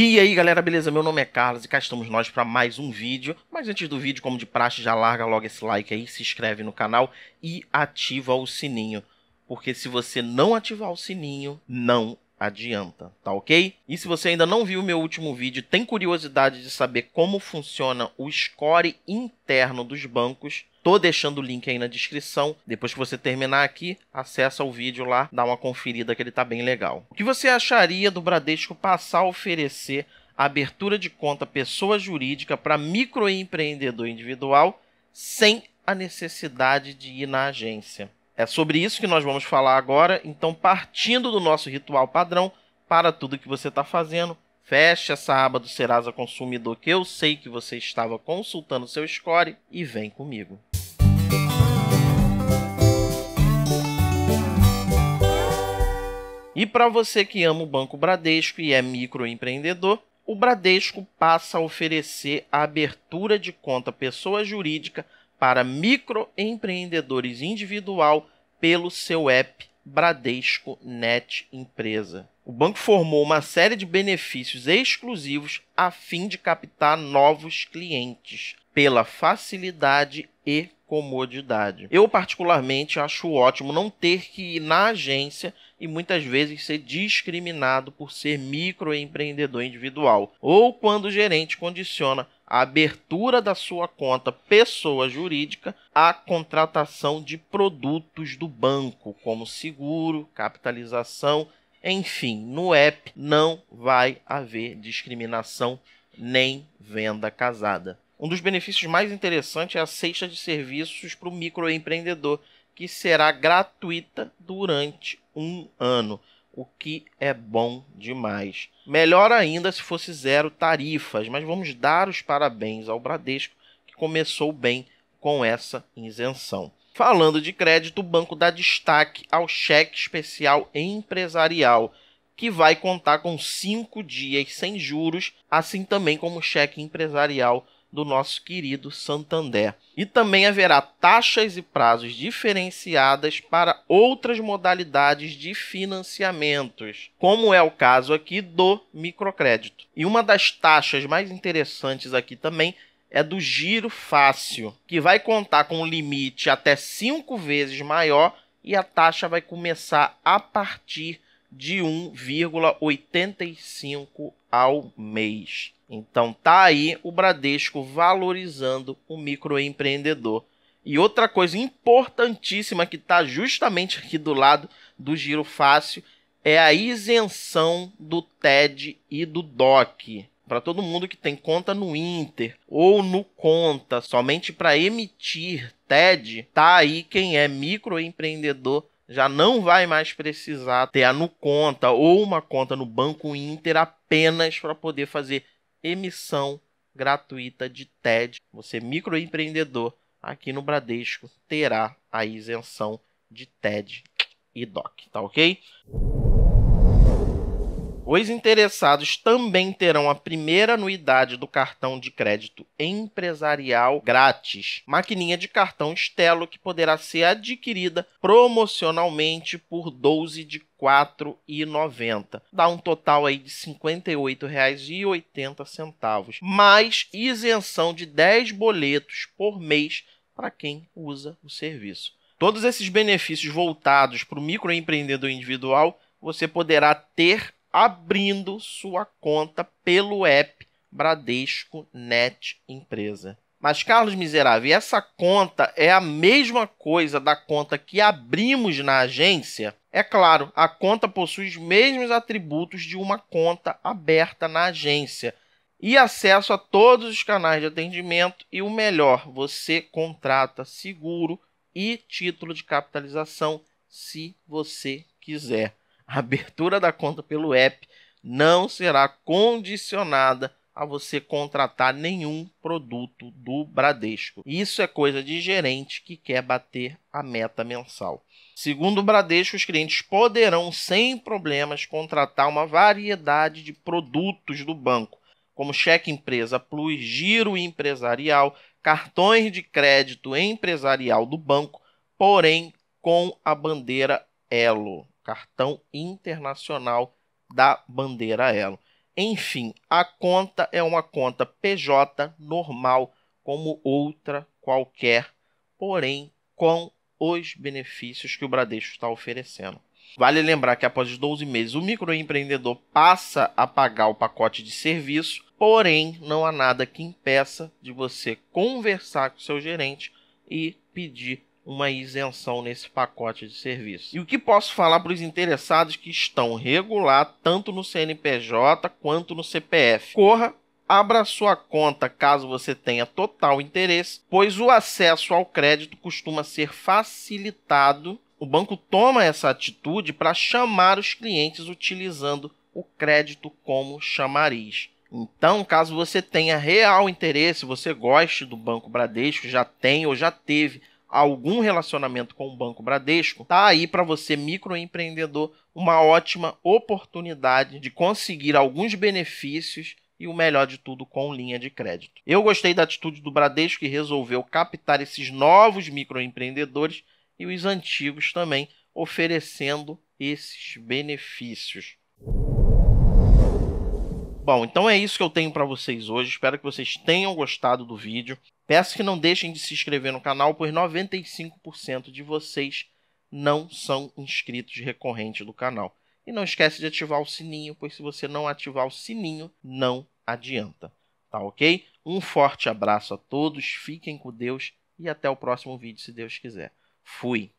E aí galera, beleza? Meu nome é Carlos e cá estamos nós para mais um vídeo. Mas antes do vídeo, como de praxe, já larga logo esse like aí, se inscreve no canal e ativa o sininho. Porque se você não ativar o sininho, não adianta, tá ok? E se você ainda não viu o meu último vídeo, tem curiosidade de saber como funciona o score interno dos bancos, Tô deixando o link aí na descrição. Depois que você terminar aqui, acessa o vídeo lá, dá uma conferida que ele tá bem legal. O que você acharia do Bradesco passar a oferecer a abertura de conta pessoa jurídica para microempreendedor individual sem a necessidade de ir na agência? É sobre isso que nós vamos falar agora. Então, partindo do nosso ritual padrão, para tudo que você está fazendo, feche essa aba do Serasa Consumidor que eu sei que você estava consultando seu score e vem comigo. E para você que ama o Banco Bradesco e é microempreendedor, o Bradesco passa a oferecer a abertura de conta pessoa jurídica para microempreendedores individual pelo seu app Bradesco Net Empresa. O banco formou uma série de benefícios exclusivos a fim de captar novos clientes pela facilidade e comodidade. Eu particularmente acho ótimo não ter que ir na agência e muitas vezes ser discriminado por ser microempreendedor individual, ou quando o gerente condiciona a abertura da sua conta pessoa jurídica à contratação de produtos do banco, como seguro, capitalização, enfim, no app não vai haver discriminação nem venda casada. Um dos benefícios mais interessantes é a cesta de serviços para o microempreendedor, que será gratuita durante um ano, o que é bom demais. Melhor ainda se fosse zero tarifas, mas vamos dar os parabéns ao Bradesco, que começou bem com essa isenção. Falando de crédito, o banco dá destaque ao cheque especial empresarial, que vai contar com cinco dias sem juros, assim também como o cheque empresarial do nosso querido Santander. E também haverá taxas e prazos diferenciadas para outras modalidades de financiamentos, como é o caso aqui do microcrédito. E uma das taxas mais interessantes aqui também é do giro fácil, que vai contar com um limite até cinco vezes maior e a taxa vai começar a partir de 1,85 ao mês. Então tá aí o Bradesco valorizando o microempreendedor. E outra coisa importantíssima que está justamente aqui do lado do giro fácil é a isenção do TED e do DOC. Para todo mundo que tem conta no Inter ou no Conta, somente para emitir TED, tá aí quem é microempreendedor já não vai mais precisar ter a no conta ou uma conta no Banco Inter apenas para poder fazer emissão gratuita de TED. Você microempreendedor aqui no Bradesco terá a isenção de TED e DOC, tá OK? Os interessados também terão a primeira anuidade do cartão de crédito empresarial grátis, maquininha de cartão Stelo que poderá ser adquirida promocionalmente por 12 de 4,90. Dá um total aí de R$ 58,80, mais isenção de 10 boletos por mês para quem usa o serviço. Todos esses benefícios voltados para o microempreendedor individual você poderá ter abrindo sua conta pelo app Bradesco Net Empresa. Mas, Carlos Miserável, essa conta é a mesma coisa da conta que abrimos na agência? É claro, a conta possui os mesmos atributos de uma conta aberta na agência e acesso a todos os canais de atendimento e o melhor, você contrata seguro e título de capitalização se você quiser. A abertura da conta pelo app não será condicionada a você contratar nenhum produto do Bradesco. Isso é coisa de gerente que quer bater a meta mensal. Segundo o Bradesco, os clientes poderão sem problemas contratar uma variedade de produtos do banco, como cheque empresa plus, giro empresarial, cartões de crédito empresarial do banco, porém com a bandeira Elo, cartão internacional da bandeira Elo. Enfim, a conta é uma conta PJ normal, como outra qualquer, porém com os benefícios que o Bradesco está oferecendo. Vale lembrar que após os 12 meses, o microempreendedor passa a pagar o pacote de serviço, porém não há nada que impeça de você conversar com seu gerente e pedir uma isenção nesse pacote de serviço. E o que posso falar para os interessados que estão regular tanto no CNPJ quanto no CPF? Corra abra sua conta caso você tenha total interesse, pois o acesso ao crédito costuma ser facilitado. O banco toma essa atitude para chamar os clientes utilizando o crédito como chamariz. Então, caso você tenha real interesse, você goste do Banco Bradesco, já tem ou já teve algum relacionamento com o Banco Bradesco, tá aí para você microempreendedor uma ótima oportunidade de conseguir alguns benefícios e o melhor de tudo com linha de crédito. Eu gostei da atitude do Bradesco que resolveu captar esses novos microempreendedores e os antigos também oferecendo esses benefícios. Bom, então é isso que eu tenho para vocês hoje. Espero que vocês tenham gostado do vídeo. Peço que não deixem de se inscrever no canal, pois 95% de vocês não são inscritos recorrentes do canal. E não esquece de ativar o sininho, pois se você não ativar o sininho, não adianta. Tá ok? Um forte abraço a todos, fiquem com Deus e até o próximo vídeo, se Deus quiser. Fui!